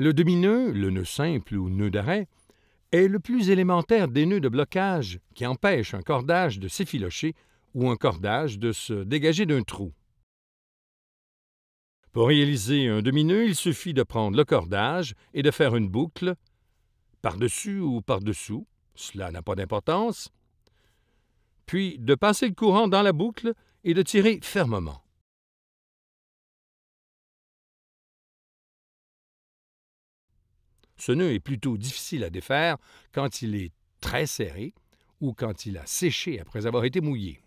Le demi-nœud, le nœud simple ou nœud d'arrêt, est le plus élémentaire des nœuds de blocage qui empêche un cordage de s'effilocher ou un cordage de se dégager d'un trou. Pour réaliser un demi-nœud, il suffit de prendre le cordage et de faire une boucle, par-dessus ou par-dessous, cela n'a pas d'importance, puis de passer le courant dans la boucle et de tirer fermement. Ce nœud est plutôt difficile à défaire quand il est très serré ou quand il a séché après avoir été mouillé.